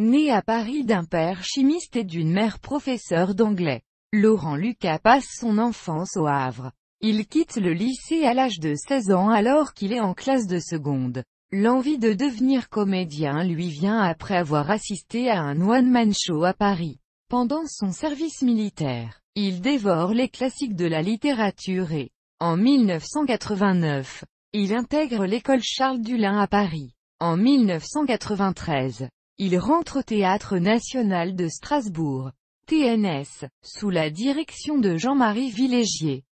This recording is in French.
Né à Paris d'un père chimiste et d'une mère professeure d'anglais, Laurent Lucas passe son enfance au Havre. Il quitte le lycée à l'âge de 16 ans alors qu'il est en classe de seconde. L'envie de devenir comédien lui vient après avoir assisté à un one-man show à Paris. Pendant son service militaire, il dévore les classiques de la littérature et, en 1989, il intègre l'école Charles Dulin à Paris. En 1993, il rentre au Théâtre National de Strasbourg, TNS, sous la direction de Jean-Marie Villégier.